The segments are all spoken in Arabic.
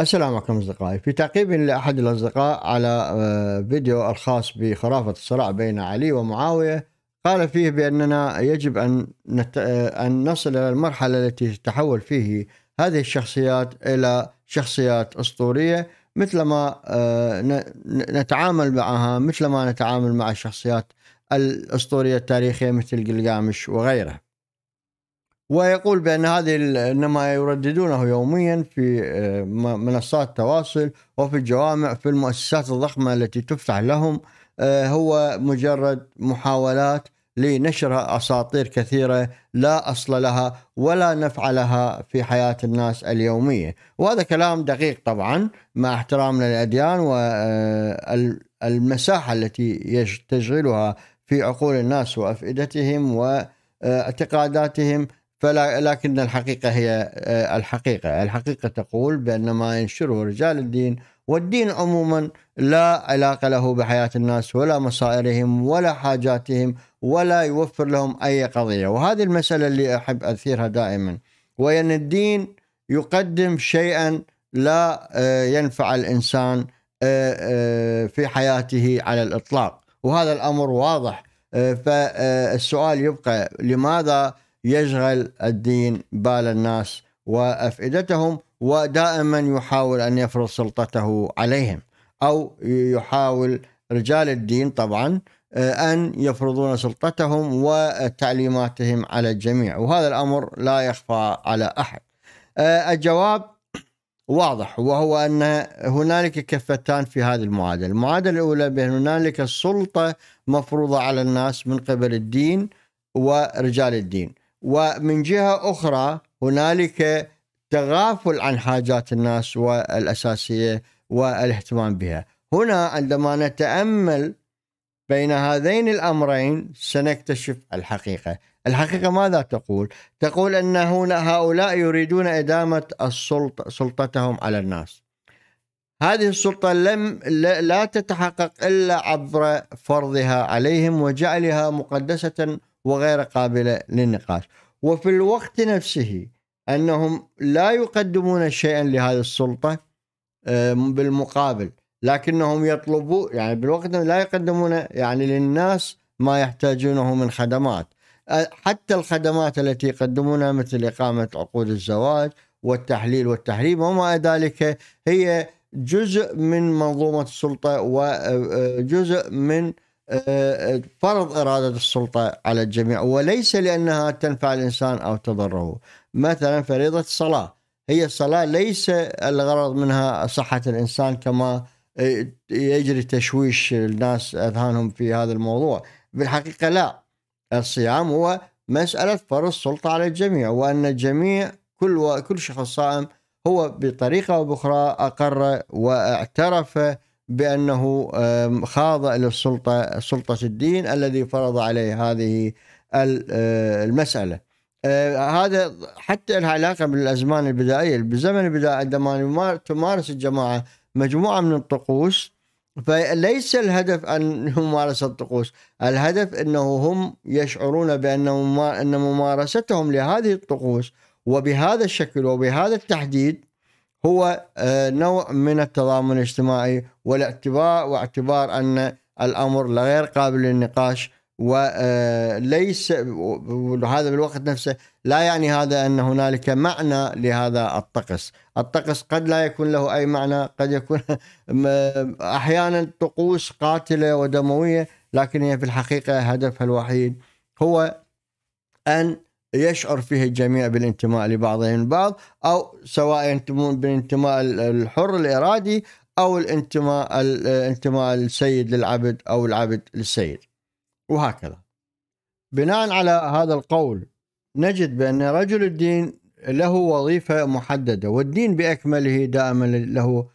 السلام عليكم أصدقائي في تعقيب لأحد الأصدقاء على آه، فيديو الخاص بخرافة الصراع بين علي ومعاوية قال فيه بأننا يجب أن, نت... آه، أن نصل إلى المرحلة التي تتحول فيه هذه الشخصيات إلى شخصيات أسطورية مثلما آه، نتعامل معها مثل ما نتعامل مع الشخصيات الأسطورية التاريخية مثل جلجامش وغيره ويقول بأن هذه إنما يرددونه يوميا في آه، منصات التواصل وفي الجوامع في المؤسسات الضخمة التي تفتح لهم آه، هو مجرد محاولات لنشر أساطير كثيرة لا أصل لها ولا نفع لها في حياة الناس اليومية وهذا كلام دقيق طبعا مع احترامنا للأديان والمساحة آه، التي تشغلها في عقول الناس وأفئدتهم واعتقاداتهم فلكن الحقيقة هي آه، الحقيقة الحقيقة تقول بأن ما ينشره رجال الدين والدين عموما لا علاقة له بحياة الناس ولا مصائرهم ولا حاجاتهم ولا يوفر لهم أي قضية وهذه المسألة اللي أحب أثيرها دائما وهي أن الدين يقدم شيئا لا آه، ينفع الإنسان آه، في حياته على الإطلاق وهذا الأمر واضح فالسؤال يبقى لماذا يشغل الدين بال الناس وافئدتهم ودائما يحاول ان يفرض سلطته عليهم او يحاول رجال الدين طبعا آه، ان يفرضون سلطتهم وتعليماتهم على الجميع وهذا الامر لا يخفى على احد. آه، الجواب واضح وهو ان هنالك كفتان في هذه المعادله، المعادله الاولى بان هنالك السلطه مفروضه على الناس من قبل الدين ورجال الدين، ومن جهه اخرى هنالك تغافل عن حاجات الناس والاساسيه والاهتمام بها. هنا عندما نتامل بين هذين الامرين سنكتشف الحقيقه. الحقيقه ماذا تقول؟ تقول ان هنا هؤلاء يريدون ادامه السلطه سلطتهم على الناس. هذه السلطة لم لا تتحقق إلا عبر فرضها عليهم وجعلها مقدسة وغير قابلة للنقاش وفي الوقت نفسه أنهم لا يقدمون شيئا لهذه السلطة آه، بالمقابل لكنهم يطلبون يعني بالوقت لا يقدمون يعني للناس ما يحتاجونه من خدمات آه، حتى الخدمات التي يقدمونها مثل إقامة عقود الزواج والتحليل والتحريم وما ذلك هي جزء من منظومة السلطة وجزء آه، من فرض إرادة السلطة على الجميع وليس لأنها تنفع الإنسان أو تضره مثلا فريضة الصلاة هي الصلاة ليس الغرض منها صحة الإنسان كما يجري تشويش الناس أذهانهم في هذا الموضوع بالحقيقة لا الصيام هو مسألة فرض السلطة على الجميع وأن الجميع كل كل شخص صائم هو بطريقة أو بأخرى أقر واعترف بأنه خاضع للسلطة سلطة الدين الذي فرض عليه هذه آه، المسألة آه، هذا حتى لها علاقة بالأزمان البدائية بالزمن البدائي عندما تمارس الجماعة مجموعة من الطقوس فليس الهدف ان ممارسه الطقوس، الهدف انه هم يشعرون بان ان ممارستهم لهذه الطقوس وبهذا الشكل وبهذا التحديد هو آه، نوع من التضامن الاجتماعي والاعتبار واعتبار ان الامر غير قابل للنقاش وليس آه، هذا بالوقت نفسه لا يعني هذا ان هنالك معنى لهذا الطقس، الطقس قد لا يكون له اي معنى، قد يكون احيانا طقوس قاتله ودمويه لكن هي في الحقيقه هدفها الوحيد هو ان يشعر فيه الجميع بالانتماء لبعضهم البعض او سواء ينتمون بالانتماء الحر الارادي او الانتماء الانتماء السيد للعبد او العبد للسيد وهكذا بناء على هذا القول نجد بان رجل الدين له وظيفه محدده والدين باكمله دائما له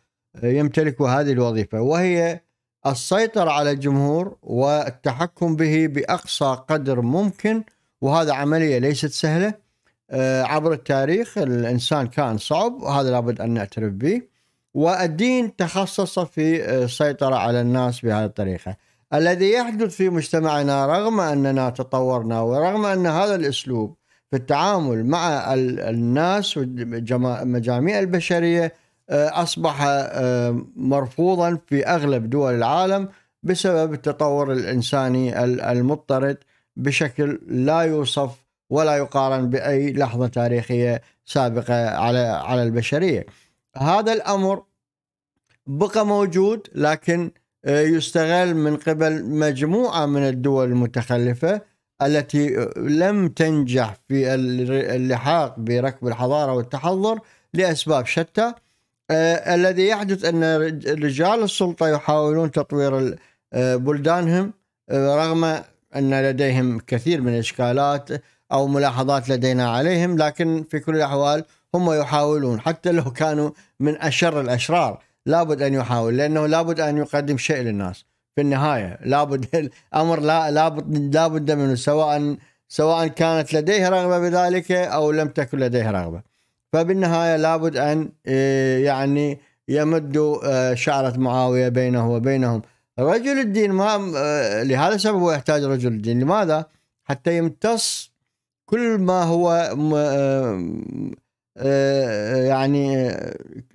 يمتلك هذه الوظيفه وهي السيطره على الجمهور والتحكم به باقصى قدر ممكن وهذا عمليه ليست سهله آه، عبر التاريخ الانسان كان صعب وهذا لابد ان نعترف به والدين تخصص في السيطره آه، على الناس بهذه الطريقه الذي يحدث في مجتمعنا رغم اننا تطورنا ورغم ان هذا الاسلوب في التعامل مع الناس ومجاميع البشريه آه، اصبح مرفوضا في اغلب دول العالم بسبب التطور الانساني المضطرد بشكل لا يوصف ولا يقارن باي لحظه تاريخيه سابقه على على البشريه. هذا الامر بقى موجود لكن آه، يستغل من قبل مجموعه من الدول المتخلفه التي آه، لم تنجح في اللحاق بركب الحضاره والتحضر لاسباب شتى آه، الذي يحدث ان رجال السلطه يحاولون تطوير بلدانهم رغم ان لديهم كثير من الاشكالات او ملاحظات لدينا عليهم لكن في كل الاحوال هم يحاولون حتى لو كانوا من اشر الاشرار لابد ان يحاول لانه لابد ان يقدم شيء للناس في النهايه لابد الامر لا لابد لابد منه سواء سواء كانت لديه رغبه بذلك او لم تكن لديه رغبه فبالنهايه لابد ان إيه، يعني يمدوا آه، شعره معاويه بينه وبينهم رجل الدين ما آه، لهذا السبب هو يحتاج رجل الدين لماذا؟ حتى يمتص كل ما هو آه، آه، يعني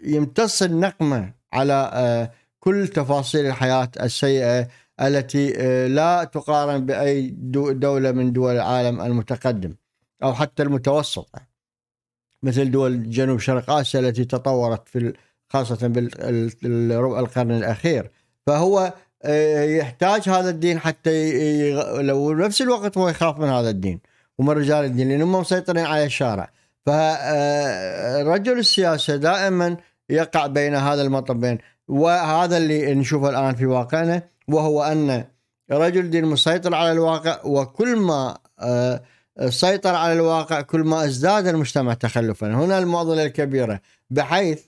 يمتص النقمة على كل تفاصيل الحياة السيئة التي لا تقارن بأي دولة من دول العالم المتقدم أو حتى المتوسطة مثل دول جنوب شرق آسيا التي تطورت في خاصة بالربع القرن الأخير فهو آه، يحتاج هذا الدين حتى يغ... لو نفس الوقت هو يخاف من هذا الدين ومن رجال الدين لأنهم مسيطرين على الشارع فرجل آه، السياسة دائما يقع بين هذا المطبين وهذا اللي نشوفه الآن في واقعنا وهو أن رجل دين مسيطر على الواقع وكل ما آه، سيطر على الواقع كل ما ازداد المجتمع تخلفا هنا المعضلة الكبيرة بحيث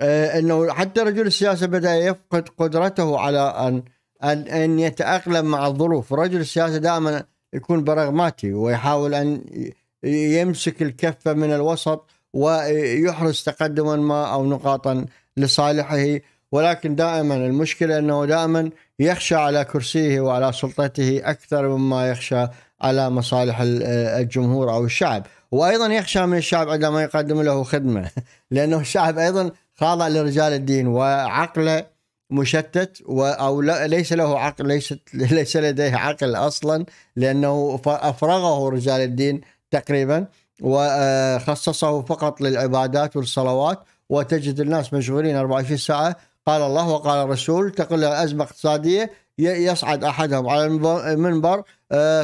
آه، انه حتى رجل السياسه بدا يفقد قدرته على ان ان ان يتاقلم مع الظروف، رجل السياسه دائما يكون براغماتي ويحاول ان يمسك الكفه من الوسط ويحرز تقدما ما او نقاطا لصالحه ولكن دائما المشكله انه دائما يخشى على كرسيه وعلى سلطته اكثر مما يخشى على مصالح الجمهور او الشعب، وايضا يخشى من الشعب عندما يقدم له خدمه، لانه الشعب ايضا خاضع لرجال الدين وعقله مشتت و او ليس له عقل ليس ليس لديه عقل اصلا لانه افرغه رجال الدين تقريبا وخصصه فقط للعبادات والصلوات وتجد الناس مشغولين 24 ساعه قال الله وقال الرسول تقل ازمه اقتصاديه يصعد احدهم على المنبر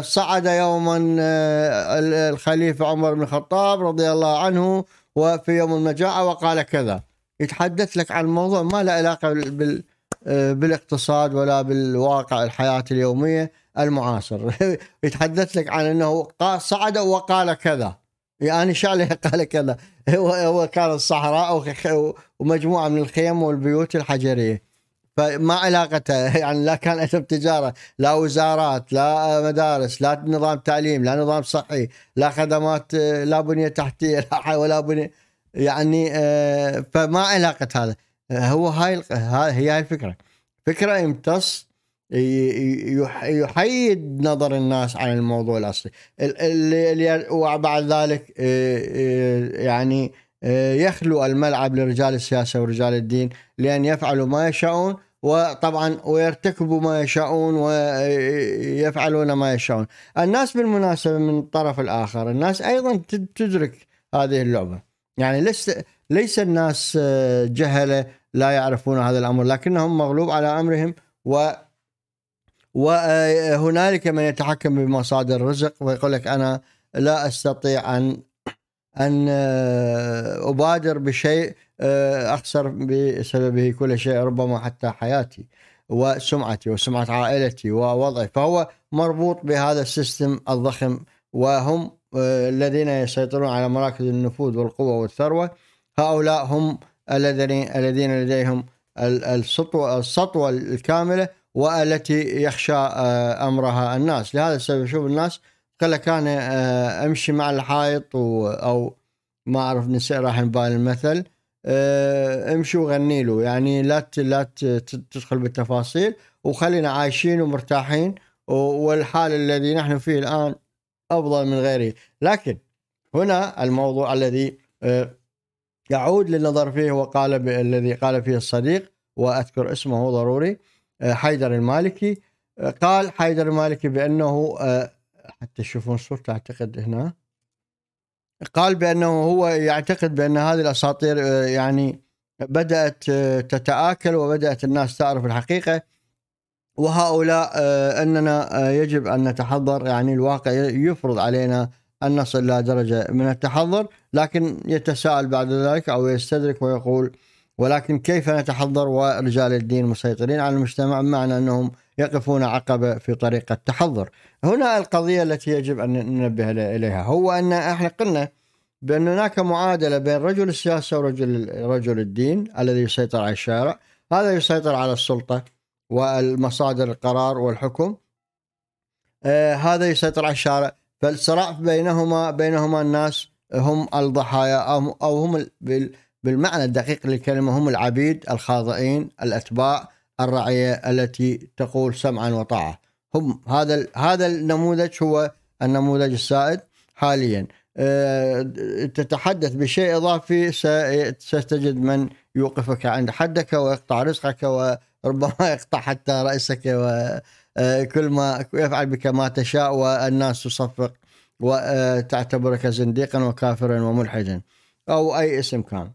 صعد يوما آه، الخليفه عمر بن الخطاب رضي الله عنه وفي يوم المجاعه وقال كذا يتحدث لك عن موضوع ما له علاقه بال آه، بالاقتصاد ولا بالواقع الحياه اليوميه المعاصر يتحدث لك عن انه صعد وقال كذا يعني شو قال كذا هو هو كان الصحراء ومجموعه من الخيم والبيوت الحجريه فما علاقته يعني لا كان عندهم تجاره لا وزارات لا آه، مدارس لا نظام تعليم لا نظام صحي لا خدمات آه، لا بنيه تحتيه ولا بنيه يعني آه، فما علاقه هذا هو هاي هي هاي الفكره فكره يمتص يحيد نظر الناس عن الموضوع الاصلي اللي وبعد ذلك آه، آه، يعني يخلو الملعب لرجال السياسه ورجال الدين لان يفعلوا ما يشاءون وطبعا ويرتكبوا ما يشاءون ويفعلون ما يشاءون الناس بالمناسبه من الطرف الاخر الناس ايضا تدرك هذه اللعبه يعني ليس ليس الناس آه، جهله لا يعرفون هذا الامر لكنهم مغلوب على امرهم و وهنالك آه، من يتحكم بمصادر الرزق ويقول لك انا لا استطيع ان ان آه، ابادر بشيء اخسر بسببه كل شيء ربما حتى حياتي وسمعتي وسمعه عائلتي ووضعي فهو مربوط بهذا السيستم الضخم وهم آه، الذين يسيطرون على مراكز النفوذ والقوة والثروة هؤلاء هم الذين الذين لديهم السطوة السطوة الكاملة والتي يخشى آه، أمرها الناس لهذا السبب شوف الناس قال كان آه، أمشي مع الحائط أو ما أعرف نسي راح نبال المثل امشي وغني له يعني لا لا تدخل بالتفاصيل وخلينا عايشين ومرتاحين والحال الذي نحن فيه الآن أفضل من غيره لكن هنا الموضوع الذي آه، يعود للنظر فيه وقال الذي قال فيه الصديق وأذكر اسمه ضروري آه، حيدر المالكي آه، قال حيدر المالكي بأنه حتى تشوفون صورته أعتقد هنا قال بأنه هو يعتقد بأن هذه الأساطير يعني بدأت تتآكل وبدأت الناس تعرف الحقيقة وهؤلاء آه، اننا آه، يجب ان نتحضر يعني الواقع يفرض علينا ان نصل الى درجه من التحضر لكن يتساءل بعد ذلك او يستدرك ويقول ولكن كيف نتحضر ورجال الدين مسيطرين على المجتمع بمعنى انهم يقفون عقبه في طريق التحضر. هنا القضيه التي يجب ان ننبه اليها هو ان احنا قلنا بان هناك معادله بين رجل السياسه ورجل رجل الدين الذي يسيطر على الشارع، هذا يسيطر على السلطه والمصادر القرار والحكم آه، هذا يسيطر على الشارع فالصراع بينهما بينهما الناس هم الضحايا او هم بالمعنى الدقيق للكلمه هم العبيد الخاضعين الاتباع الرعيه التي تقول سمعا وطاعه هم هذا هذا النموذج هو النموذج السائد حاليا آه، تتحدث بشيء اضافي ستجد من يوقفك عند حدك ويقطع رزقك ربما يقطع حتى رأسك وكل آه، ما يفعل بك ما تشاء والناس تصفق وتعتبرك زنديقا وكافرا وملحدا أو أي اسم كان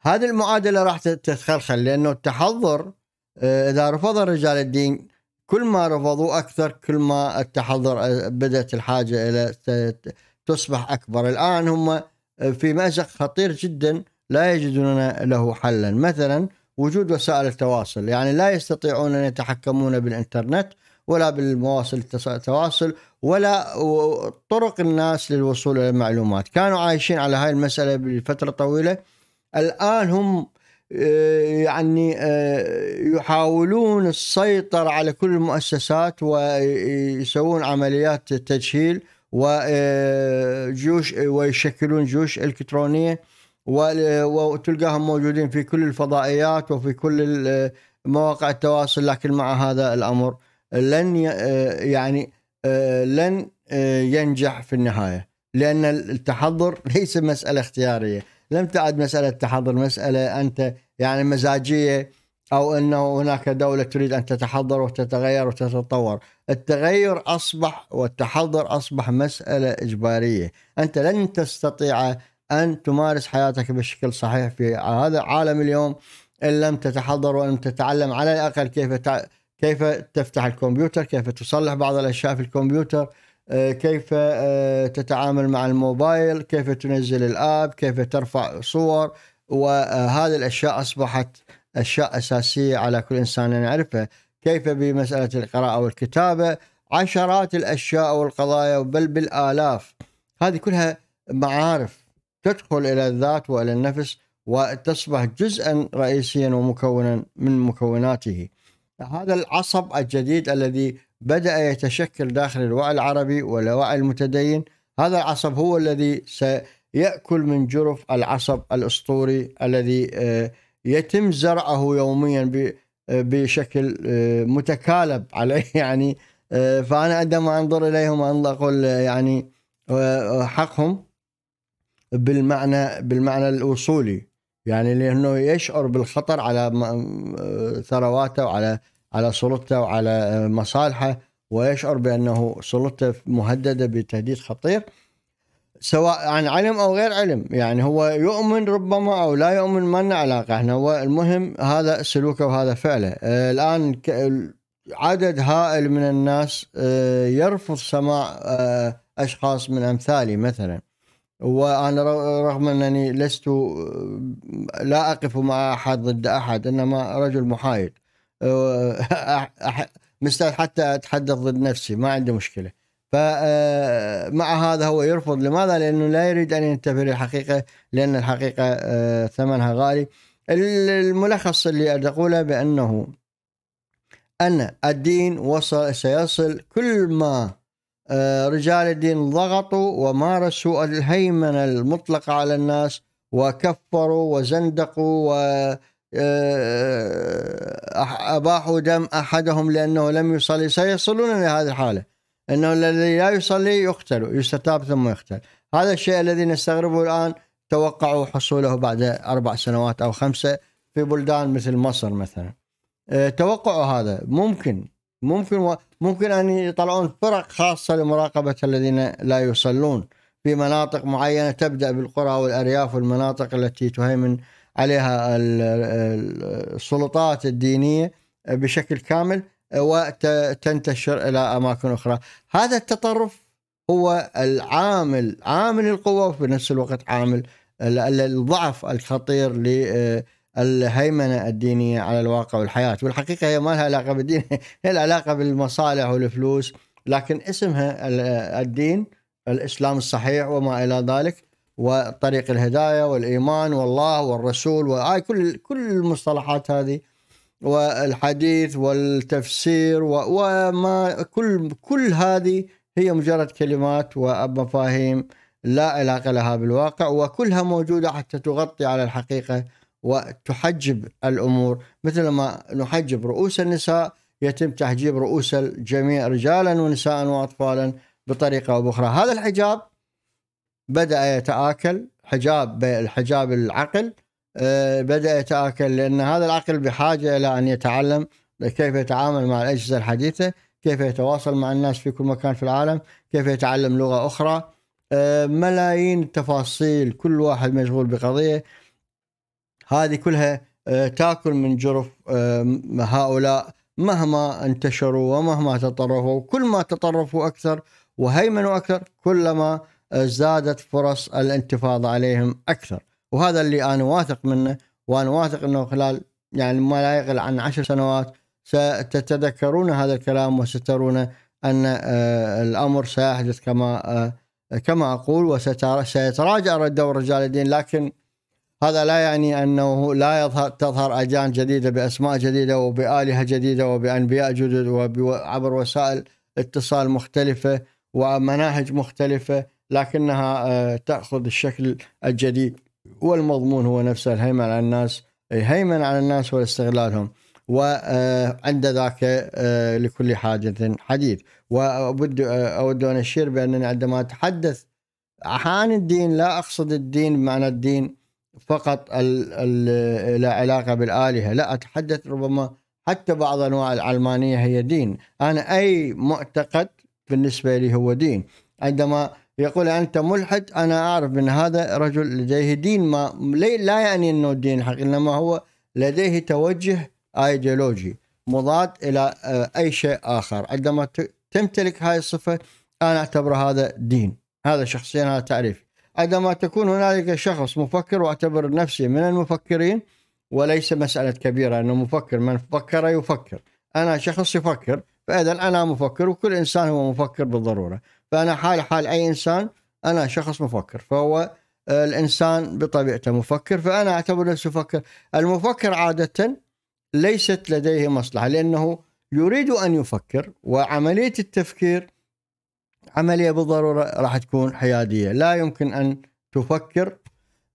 هذه المعادلة راح تتخلخل لأنه التحضر آه، إذا رفض رجال الدين كل ما رفضوا أكثر كل ما التحضر آه، بدأت الحاجة إلى تصبح أكبر الآن هم في مأزق خطير جدا لا يجدون له حلا مثلا وجود وسائل التواصل يعني لا يستطيعون أن يتحكمون بالإنترنت ولا بالمواصل التواصل ولا طرق الناس للوصول إلى المعلومات كانوا عايشين على هاي المسألة بفترة طويلة الآن هم آه، يعني آه، يحاولون السيطرة على كل المؤسسات ويسوون عمليات تجهيل وجيوش آه، ويشكلون جيوش الكترونيه وتلقاهم موجودين في كل الفضائيات وفي كل مواقع التواصل لكن مع هذا الامر لن آه، يعني آه، لن آه، ينجح في النهايه لان التحضر ليس مساله اختياريه لم تعد مساله تحضر مساله انت يعني مزاجيه او انه هناك دوله تريد ان تتحضر وتتغير وتتطور، التغير اصبح والتحضر اصبح مساله اجباريه، انت لن تستطيع ان تمارس حياتك بشكل صحيح في هذا عالم اليوم ان لم تتحضر وان تتعلم على الاقل كيف تع... كيف تفتح الكمبيوتر كيف تصلح بعض الاشياء في الكمبيوتر آه، كيف آه، تتعامل مع الموبايل كيف تنزل الاب كيف ترفع صور وهذه آه، الاشياء اصبحت اشياء اساسيه على كل انسان يعرفها كيف بمساله القراءه والكتابه عشرات الاشياء والقضايا بل بالالاف هذه كلها معارف تدخل الى الذات والى النفس وتصبح جزءا رئيسيا ومكونا من مكوناته. هذا العصب الجديد الذي بدا يتشكل داخل الوعي العربي والوعي المتدين، هذا العصب هو الذي سيأكل من جرف العصب الاسطوري الذي آه، يتم زرعه يوميا آه، بشكل آه، متكالب عليه يعني فانا عندما انظر اليهم اقول يعني حقهم بالمعنى بالمعنى الاصولي يعني لانه يشعر بالخطر على آه، ثرواته وعلى على سلطته وعلى آه، مصالحه ويشعر بانه سلطته مهدده بتهديد خطير سواء عن علم او غير علم يعني هو يؤمن ربما او لا يؤمن ما لنا علاقه احنا هو المهم هذا سلوكه وهذا فعله آه، الان عدد هائل من الناس يرفض سماع اشخاص من امثالي مثلا وانا رغم انني لست آه، لا اقف مع احد ضد احد انما رجل محايد آه، مستعد حتى اتحدث ضد نفسي ما عندي مشكله فمع آه، هذا هو يرفض لماذا؟ لانه لا يريد ان ينتبه للحقيقه لان الحقيقه ثمنها غالي الملخص اللي اقوله بانه ان الدين وصل سيصل كل ما آه، رجال الدين ضغطوا ومارسوا الهيمنة المطلقة على الناس وكفروا وزندقوا و آه، آه، أباحوا دم أحدهم لأنه لم يصلي سيصلون إلى هذه الحالة أنه الذي لا يصلي يقتل يستتاب ثم يقتل هذا الشيء الذي نستغربه الآن توقعوا حصوله بعد أربع سنوات أو خمسة في بلدان مثل مصر مثلا توقعوا هذا ممكن ممكن و... ممكن ان يطلعون فرق خاصه لمراقبه الذين لا يصلون في مناطق معينه تبدا بالقرى والارياف والمناطق التي تهيمن عليها السلطات الدينيه بشكل كامل وتنتشر الى اماكن اخرى، هذا التطرف هو العامل عامل القوه وفي نفس الوقت عامل الضعف الخطير الهيمنه الدينيه على الواقع والحياه والحقيقه هي ما لها علاقه بالدين هي العلاقه بالمصالح والفلوس لكن اسمها الدين الاسلام الصحيح وما الى ذلك وطريق الهدايه والايمان والله والرسول وهاي كل كل المصطلحات هذه والحديث والتفسير وما كل كل هذه هي مجرد كلمات ومفاهيم لا علاقه لها بالواقع وكلها موجوده حتى تغطي على الحقيقه وتحجب الامور مثلما نحجب رؤوس النساء يتم تحجيب رؤوس الجميع رجالا ونساء واطفالا بطريقه او باخرى، هذا الحجاب بدا يتاكل حجاب الحجاب العقل آه، بدا يتاكل لان هذا العقل بحاجه الى ان يتعلم كيف يتعامل مع الاجهزه الحديثه، كيف يتواصل مع الناس في كل مكان في العالم، كيف يتعلم لغه اخرى آه، ملايين التفاصيل كل واحد مشغول بقضيه هذه كلها آه، تاكل من جرف آه، هؤلاء مهما انتشروا ومهما تطرفوا كل ما تطرفوا اكثر وهيمنوا اكثر كلما آه، زادت فرص الانتفاضه عليهم اكثر وهذا اللي انا واثق منه وانا واثق انه خلال يعني ما لا يقل عن عشر سنوات ستتذكرون هذا الكلام وسترون ان الامر سيحدث كما كما اقول وسيتراجع دور رجال الدين لكن هذا لا يعني انه لا يظهر تظهر اديان جديده باسماء جديده وبالهه جديده وبانبياء جدد وعبر وسائل اتصال مختلفه ومناهج مختلفه لكنها آه، تاخذ الشكل الجديد والمضمون هو نفسه الهيمن على الناس الهيمن على الناس واستغلالهم وعند آه، ذاك آه، لكل حاجة حديث وأود أود أن أشير بأنني عندما أتحدث عن الدين لا أقصد الدين بمعنى الدين فقط ال ال لا علاقه بالالهه، لا اتحدث ربما حتى بعض انواع العلمانيه هي دين، انا اي معتقد بالنسبه لي هو دين، عندما يقول انت ملحد انا اعرف ان هذا رجل لديه دين ما لا يعني انه دين حقيقي انما هو لديه توجه ايديولوجي مضاد الى آه، اي شيء اخر، عندما تمتلك هذه الصفه انا اعتبر هذا دين، هذا شخصيا هذا تعريف عندما تكون هنالك شخص مفكر واعتبر نفسي من المفكرين وليس مسألة كبيرة أنه مفكر من فكر يفكر أنا شخص يفكر فإذا أنا مفكر وكل إنسان هو مفكر بالضرورة فأنا حال حال أي إنسان أنا شخص مفكر فهو آه، الإنسان بطبيعته مفكر فأنا أعتبر نفسي مفكر المفكر عادة ليست لديه مصلحة لأنه يريد أن يفكر وعملية التفكير عمليه بالضروره راح تكون حياديه لا يمكن ان تفكر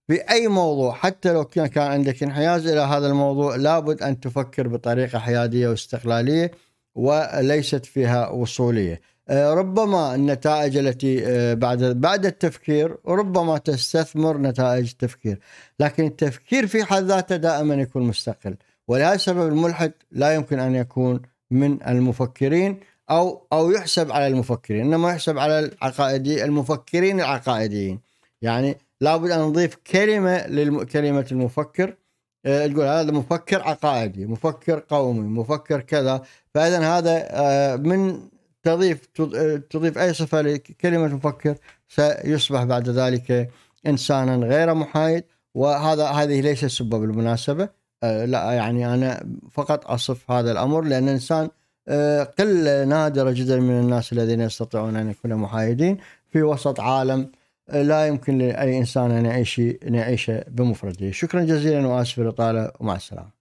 في اي موضوع حتى لو كان عندك انحياز الى هذا الموضوع لابد ان تفكر بطريقه حياديه واستقلاليه وليست فيها وصوليه آه، ربما النتائج التي آه، بعد بعد التفكير ربما تستثمر نتائج التفكير لكن التفكير في حد ذاته دائما يكون مستقل ولهذا السبب الملحد لا يمكن ان يكون من المفكرين او او يحسب على المفكرين انما يحسب على العقائدي المفكرين العقائديين يعني لابد ان نضيف كلمه لكلمه المفكر آه، تقول هذا مفكر عقائدي مفكر قومي مفكر كذا فاذا هذا آه، من تضيف آه، تضيف اي صفه لكلمه مفكر سيصبح بعد ذلك انسانا غير محايد وهذا هذه ليست سبه بالمناسبه لا يعني انا فقط اصف هذا الامر لان الانسان قلة آه، نادرة جدا من الناس الذين يستطيعون أن يكونوا محايدين في وسط عالم آه، لا يمكن لأي إنسان أن يعيش بمفرده شكرا جزيلا وآسف للإطالة ومع السلامة